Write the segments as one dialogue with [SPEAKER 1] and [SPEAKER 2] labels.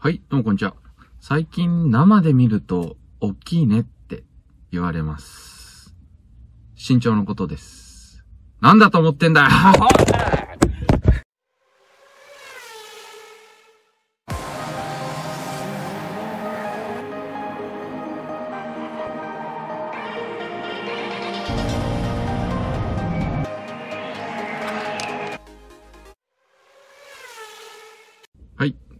[SPEAKER 1] はい、どうもこんにちは。最近生で見ると、大きいねって言われます。身長のことです。なんだと思ってんだよ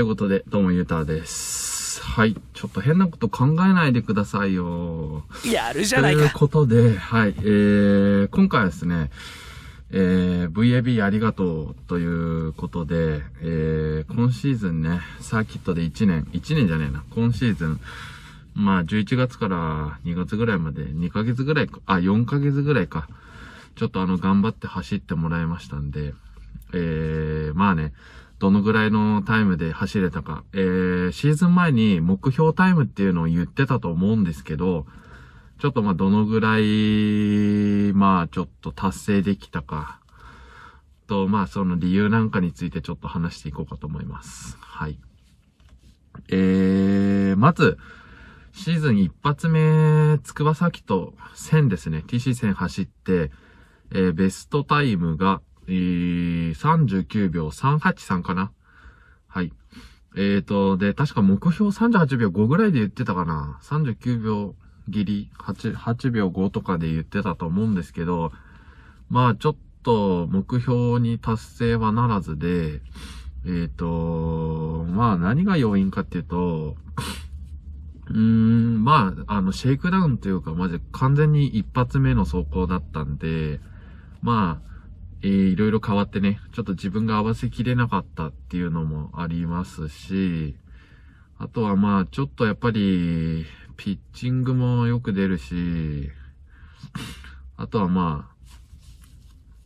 [SPEAKER 1] ということで、どうもゆうたです。はい。ちょっと変なこと考えないでくださいよ。やるじゃないか。ということで、はい。えー、今回はですね、えー、VAB ありがとうということで、えー、今シーズンね、サーキットで1年、1年じゃねえな、今シーズン、まあ11月から2月ぐらいまで2ヶ月ぐらいあ、4ヶ月ぐらいか。ちょっとあの、頑張って走ってもらいましたんで、えー、まあね、どのぐらいのタイムで走れたか、えー、シーズン前に目標タイムっていうのを言ってたと思うんですけど、ちょっとまあどのぐらい、まあちょっと達成できたか、と、まあその理由なんかについてちょっと話していこうかと思います。はい。えー、まず、シーズン一発目、筑波崎と1000ですね、TC1000 走って、えー、ベストタイムが、え39秒383かな。はい。えっ、ー、と、で、確か目標38秒5ぐらいで言ってたかな。39秒ギリ、8、8秒5とかで言ってたと思うんですけど、まあちょっと目標に達成はならずで、えっ、ー、と、まあ何が要因かっていうと、うーん、まあ、あの、シェイクダウンというか、まじ完全に一発目の走行だったんで、まあ、えー、いろいろ変わってね、ちょっと自分が合わせきれなかったっていうのもありますし、あとはまあ、ちょっとやっぱり、ピッチングもよく出るし、あとはまあ、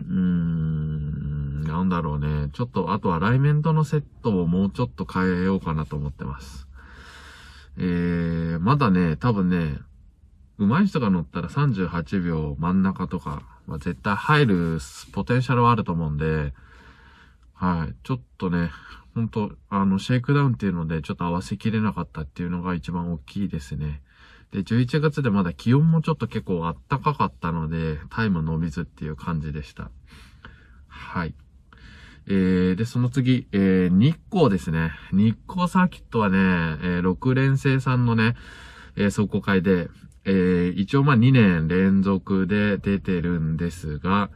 [SPEAKER 1] うーん、なんだろうね。ちょっと、あとはライメントのセットをもうちょっと変えようかなと思ってます。えー、まだね、多分ね、上手い人が乗ったら38秒真ん中とか、まあ、絶対入るポテンシャルはあると思うんで、はい。ちょっとね、ほんと、あの、シェイクダウンっていうので、ちょっと合わせきれなかったっていうのが一番大きいですね。で、11月でまだ気温もちょっと結構暖かかったので、タイム伸びずっていう感じでした。はい。えー、で、その次、えー、日光ですね。日光サーキットはね、えー、6連星さんのね、えー、走行会で、えー、一応まあ2年連続で出てるんですが、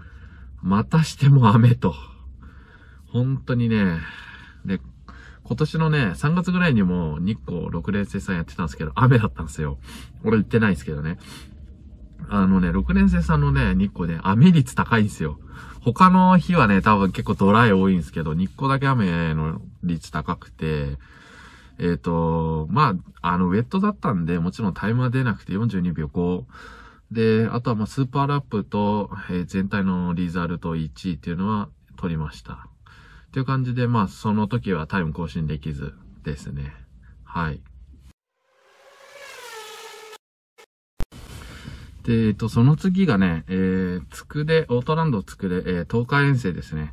[SPEAKER 1] またしても雨と。本当にね、で、今年のね、3月ぐらいにも日光6連星さんやってたんですけど、雨だったんですよ。俺行ってないですけどね。あのね、6連星さんのね、日光ね、雨率高いんですよ。他の日はね、多分結構ドライ多いんですけど、日光だけ雨の率高くて、えっ、ー、と、まあ、あの、ウェットだったんで、もちろんタイムは出なくて42秒5。で、あとはまスーパーラップと、え全体のリザルト1位っていうのは取りました。っていう感じで、まあ、その時はタイム更新できずですね。はい。で、えっと、その次がね、えー、つくで、オートランドつくで、えー、東海遠征ですね。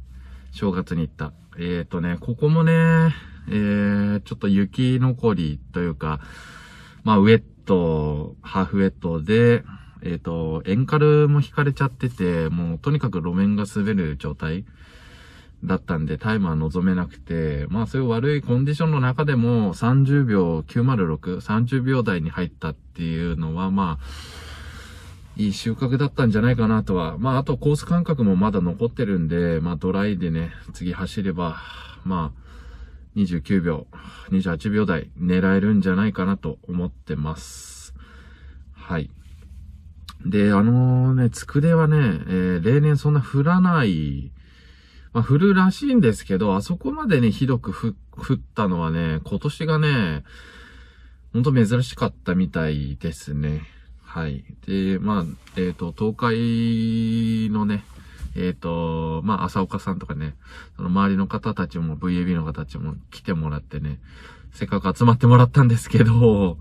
[SPEAKER 1] 正月に行った。えっ、ー、とね、ここもね、えー、ちょっと雪残りというか、まあ、ウェット、ハーフウェットで、えっ、ー、と、エンカルも引かれちゃってて、もうとにかく路面が滑る状態だったんで、タイムは望めなくて、まあそういう悪いコンディションの中でも30秒906、30秒台に入ったっていうのは、まあ、いい収穫だったんじゃないかなとは。まあ、あとコース感覚もまだ残ってるんで、まあ、ドライでね、次走れば、まあ、29秒、28秒台狙えるんじゃないかなと思ってます。はい。で、あのね、つくではね、えー、例年そんな降らない、まあ、降るらしいんですけど、あそこまでね、ひどく降ったのはね、今年がね、ほんと珍しかったみたいですね。はい。で、まあ、えっ、ー、と、東海のね、えっ、ー、と、まあ、朝岡さんとかね、その周りの方たちも、VAB の方たちも来てもらってね、せっかく集まってもらったんですけど、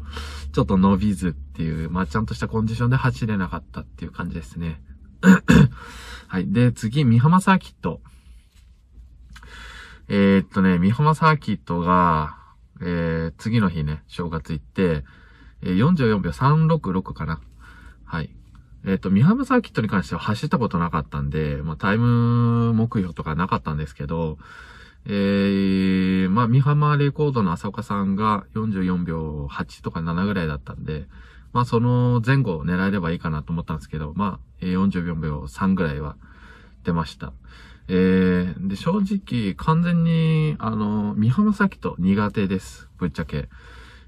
[SPEAKER 1] ちょっと伸びずっていう、まあ、ちゃんとしたコンディションで走れなかったっていう感じですね。はい。で、次、美浜サーキット。えー、っとね、美浜サーキットが、えー、次の日ね、正月行って、えー、44秒366かな。はい。えっ、ー、と、ミハムサーキットに関しては走ったことなかったんで、まあ、タイム目標とかなかったんですけど、えー、まあ、ミハマレコードの浅岡さんが44秒8とか7ぐらいだったんで、まあ、その前後を狙えればいいかなと思ったんですけど、まあ、44秒3ぐらいは出ました。えー、で、正直、完全に、あの、ミハムサーキット苦手です。ぶっちゃけ。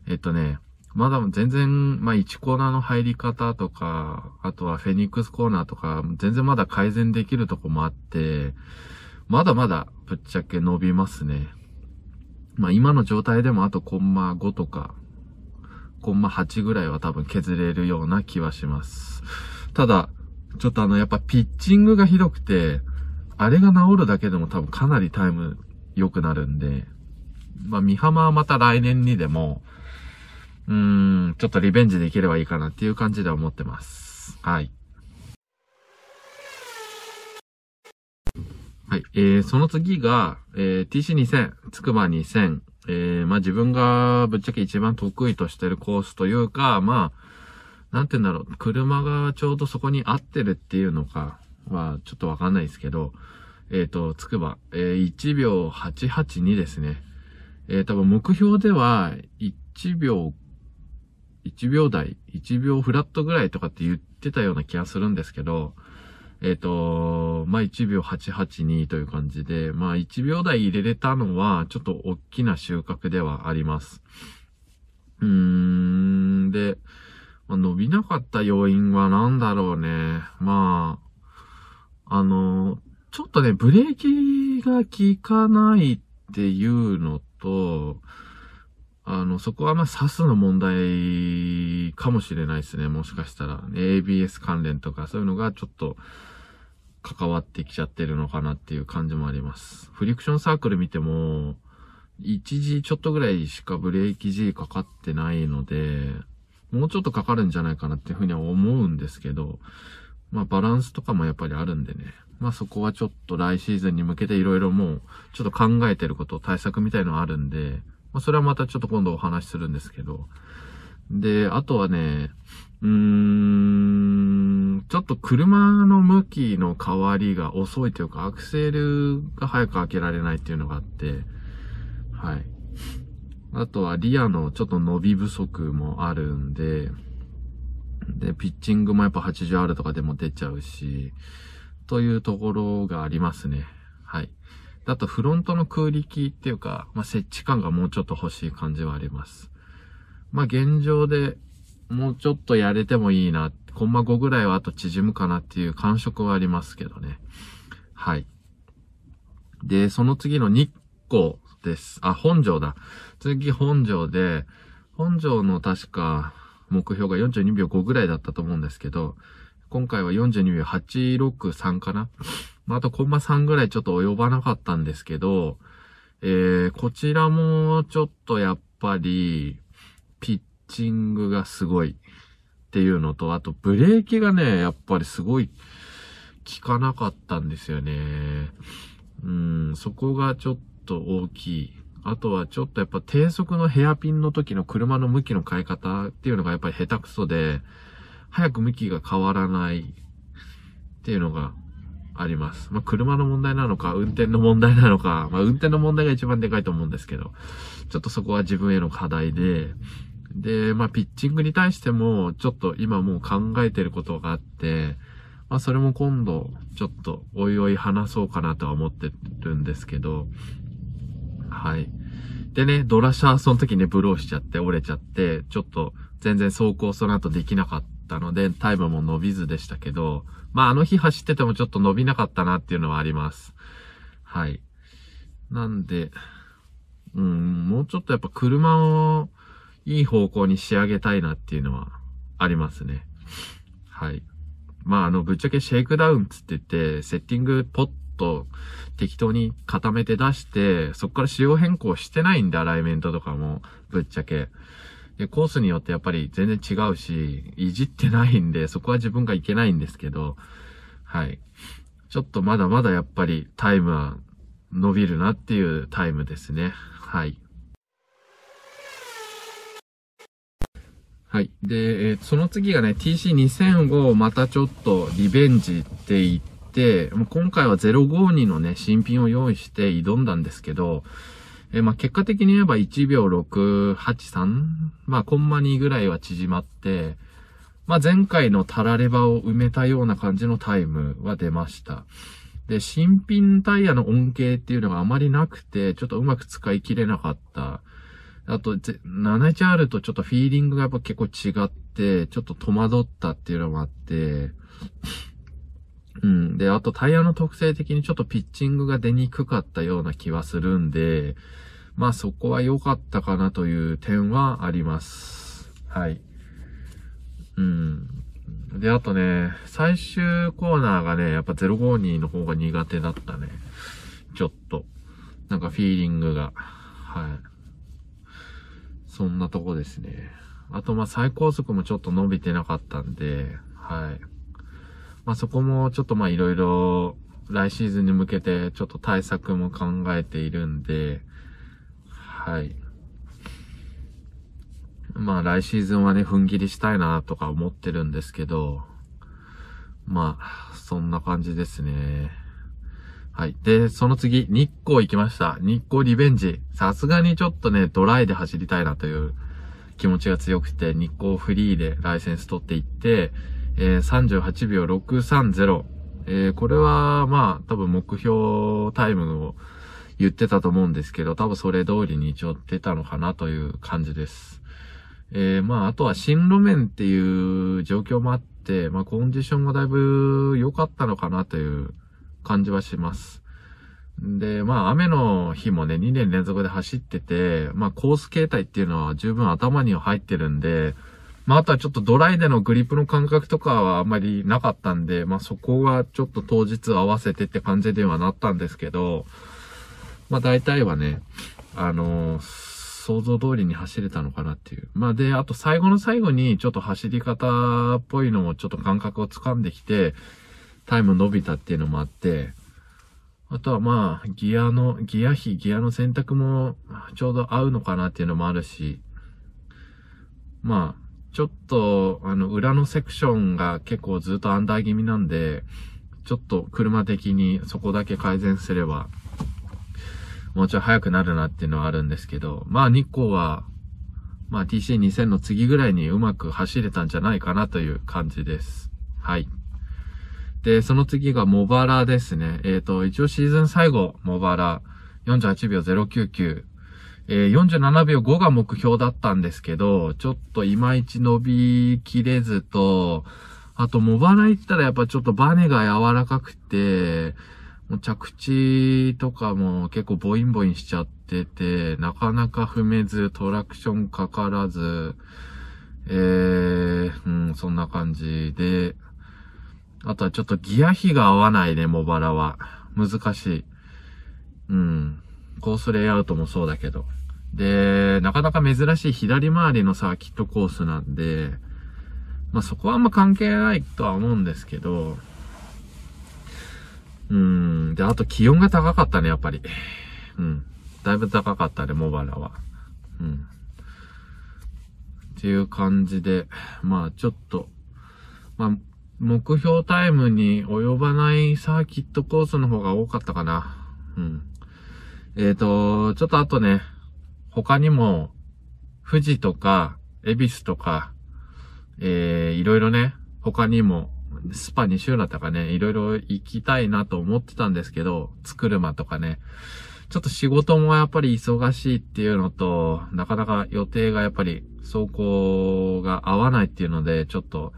[SPEAKER 1] えっとね、まだ全然、まあ、1コーナーの入り方とか、あとはフェニックスコーナーとか、全然まだ改善できるとこもあって、まだまだぶっちゃけ伸びますね。まあ、今の状態でもあとコンマ5とか、コンマ8ぐらいは多分削れるような気はします。ただ、ちょっとあの、やっぱピッチングがひどくて、あれが治るだけでも多分かなりタイム良くなるんで、まあ、三浜はまた来年にでも、うん、ちょっとリベンジできればいいかなっていう感じでは思ってます。はい。はい。えー、その次が、えー、TC2000、つくば2000。えー、まあ、自分がぶっちゃけ一番得意としてるコースというか、まあ、なんて言うんだろう、車がちょうどそこに合ってるっていうのかは、ちょっとわかんないですけど、えっ、ー、と、つくば、えー、1秒882ですね。えー、多分目標では1秒1秒台、1秒フラットぐらいとかって言ってたような気がするんですけど、えっ、ー、と、まあ、1秒882という感じで、まあ、1秒台入れれたのは、ちょっと大きな収穫ではあります。うーん、で、まあ、伸びなかった要因は何だろうね。まあ、あの、ちょっとね、ブレーキが効かないっていうのと、あの、そこはまあ、サスの問題かもしれないですね。もしかしたら。ABS 関連とか、そういうのがちょっと、関わってきちゃってるのかなっていう感じもあります。フリクションサークル見ても、1時ちょっとぐらいしかブレーキ G かかってないので、もうちょっとかかるんじゃないかなっていうふうには思うんですけど、まあバランスとかもやっぱりあるんでね。まあそこはちょっと来シーズンに向けていろいろもうちょっと考えてること、対策みたいのあるんで、まあ、それはまたちょっと今度お話しするんですけど。で、あとはね、うーん、ちょっと車の向きの変わりが遅いというか、アクセルが早く開けられないっていうのがあって、はい。あとはリアのちょっと伸び不足もあるんで、で、ピッチングもやっぱ 80R とかでも出ちゃうし、というところがありますね。あとフロントの空力っていうか、まあ、設置感がもうちょっと欲しい感じはあります。まあ、現状でもうちょっとやれてもいいな、コンマ5ぐらいはあと縮むかなっていう感触はありますけどね。はい。で、その次の日光です。あ、本庄だ。次本庄で、本庄の確か目標が42秒5ぐらいだったと思うんですけど、今回は42秒863かなあとコンマ3ぐらいちょっと及ばなかったんですけど、えー、こちらもちょっとやっぱり、ピッチングがすごいっていうのと、あとブレーキがね、やっぱりすごい効かなかったんですよね。うん、そこがちょっと大きい。あとはちょっとやっぱ低速のヘアピンの時の車の向きの変え方っていうのがやっぱり下手くそで、早く向きが変わらないっていうのがあります。まあ、車の問題なのか、運転の問題なのか、まあ、運転の問題が一番でかいと思うんですけど、ちょっとそこは自分への課題で、で、まあ、ピッチングに対しても、ちょっと今もう考えてることがあって、まあ、それも今度、ちょっと、おいおい話そうかなとは思ってるんですけど、はい。でね、ドラシャーその時ね、ブローしちゃって、折れちゃって、ちょっと、全然走行その後できなかっったので、タイムも伸びずでしたけど、まああの日走っててもちょっと伸びなかったなっていうのはあります。はい。なんで、うん、もうちょっとやっぱ車をいい方向に仕上げたいなっていうのはありますね。はい。まああの、ぶっちゃけシェイクダウンつってて、セッティングポッと適当に固めて出して、そこから仕様変更してないんで、アライメントとかも、ぶっちゃけ。で、コースによってやっぱり全然違うし、いじってないんで、そこは自分がいけないんですけど、はい。ちょっとまだまだやっぱりタイムは伸びるなっていうタイムですね。はい。はい。で、えー、その次がね、TC2005 またちょっとリベンジって言って、もう今回は052のね、新品を用意して挑んだんですけど、えー、まあ、結果的に言えば1秒683、まあ、コンマ2ぐらいは縮まって、まあ、前回のタラレバを埋めたような感じのタイムは出ました。で、新品タイヤの恩恵っていうのがあまりなくて、ちょっとうまく使い切れなかった。あと、7HR とちょっとフィーリングがやっぱ結構違って、ちょっと戸惑ったっていうのもあって、うん。で、あとタイヤの特性的にちょっとピッチングが出にくかったような気はするんで、まあそこは良かったかなという点はあります。はい。うん。で、あとね、最終コーナーがね、やっぱ052の方が苦手だったね。ちょっと。なんかフィーリングが。はい。そんなとこですね。あとまあ最高速もちょっと伸びてなかったんで、はい。まあ、そこもちょっとまあいろいろ来シーズンに向けてちょっと対策も考えているんで、はい。まあ来シーズンはね、踏ん切りしたいなとか思ってるんですけど、まあ、そんな感じですね。はい。で、その次、日光行きました。日光リベンジ。さすがにちょっとね、ドライで走りたいなという気持ちが強くて、日光フリーでライセンス取っていって、えー、38秒630。えー、これは、まあ、多分目標タイムを言ってたと思うんですけど、多分それ通りに一応出たのかなという感じです。えー、まあ、あとは新路面っていう状況もあって、まあ、コンディションがだいぶ良かったのかなという感じはします。で、まあ、雨の日もね、2年連続で走ってて、まあ、コース形態っていうのは十分頭には入ってるんで、まあ、あとはちょっとドライでのグリップの感覚とかはあんまりなかったんで、まあ、そこはちょっと当日合わせてって感じではなったんですけど、まあ、大体はね、あのー、想像通りに走れたのかなっていう。まあ、で、あと最後の最後にちょっと走り方っぽいのもちょっと感覚をつかんできて、タイム伸びたっていうのもあって、あとはまあ、ギアの、ギア比、ギアの選択もちょうど合うのかなっていうのもあるし、まあ、ちょっと、あの、裏のセクションが結構ずっとアンダー気味なんで、ちょっと車的にそこだけ改善すれば、もうちょい早くなるなっていうのはあるんですけど、まあ日光は、まあ TC2000 の次ぐらいにうまく走れたんじゃないかなという感じです。はい。で、その次がモバラですね。えっ、ー、と、一応シーズン最後、モバラ48秒099えー、47秒5が目標だったんですけど、ちょっといまいち伸びきれずと、あと、モバら行ったらやっぱちょっとバネが柔らかくて、もう着地とかも結構ボインボインしちゃってて、なかなか踏めず、トラクションかからず、えー、うん、そんな感じで、あとはちょっとギア比が合わないね、バラは。難しい。うん。コースレイアウトもそうだけど。で、なかなか珍しい左回りのサーキットコースなんで、まあそこはあんま関係ないとは思うんですけど、うん。で、あと気温が高かったね、やっぱり。うん。だいぶ高かったね、茂原は。うん。っていう感じで、まあちょっと、まあ、目標タイムに及ばないサーキットコースの方が多かったかな。うん。えっ、ー、と、ちょっとあとね、他にも、富士とか、恵比寿とか、えー、いろいろね、他にも、スパ2週だったかね、いろいろ行きたいなと思ってたんですけど、つくるまとかね。ちょっと仕事もやっぱり忙しいっていうのと、なかなか予定がやっぱり走行が合わないっていうので、ちょっと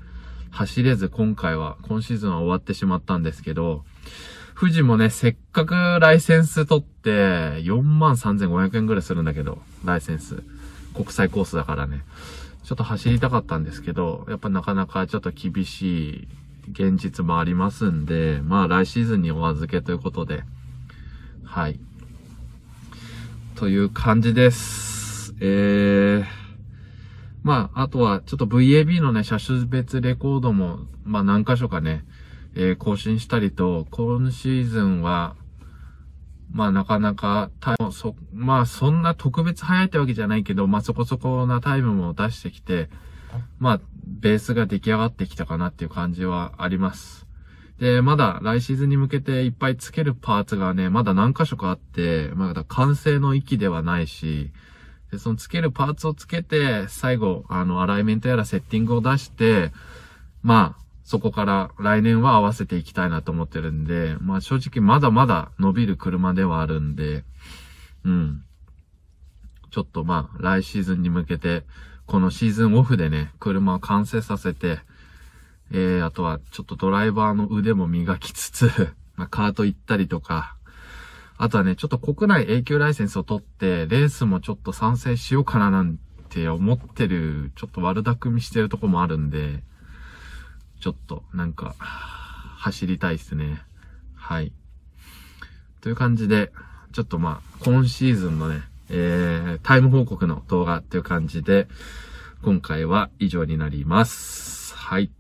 [SPEAKER 1] 走れず今回は、今シーズンは終わってしまったんですけど、富士もね、せっかくライセンス取って、43,500円ぐらいするんだけど、ライセンス。国際コースだからね。ちょっと走りたかったんですけど、やっぱなかなかちょっと厳しい現実もありますんで、まあ来シーズンにお預けということで、はい。という感じです。えー、まあ、あとはちょっと VAB のね、車種別レコードも、まあ何箇所かね、えー、更新したりと、今シーズンは、まあなかなかタイム、そ、まあそんな特別早いってわけじゃないけど、まあそこそこなタイムも出してきて、まあベースが出来上がってきたかなっていう感じはあります。で、まだ来シーズンに向けていっぱいつけるパーツがね、まだ何箇所かあって、まだ完成の域ではないし、で、そのつけるパーツをつけて、最後、あの、アライメントやらセッティングを出して、まあ、そこから来年は合わせていきたいなと思ってるんで、まあ正直まだまだ伸びる車ではあるんで、うん。ちょっとまあ来シーズンに向けて、このシーズンオフでね、車を完成させて、えー、あとはちょっとドライバーの腕も磨きつつ まあカート行ったりとか、あとはね、ちょっと国内永久ライセンスを取って、レースもちょっと参戦しようかななんて思ってる、ちょっと悪巧みしてるとこもあるんで、ちょっとなんか、走りたいっすね。はい。という感じで、ちょっとまあ、今シーズンのね、えー、タイム報告の動画っていう感じで、今回は以上になります。はい。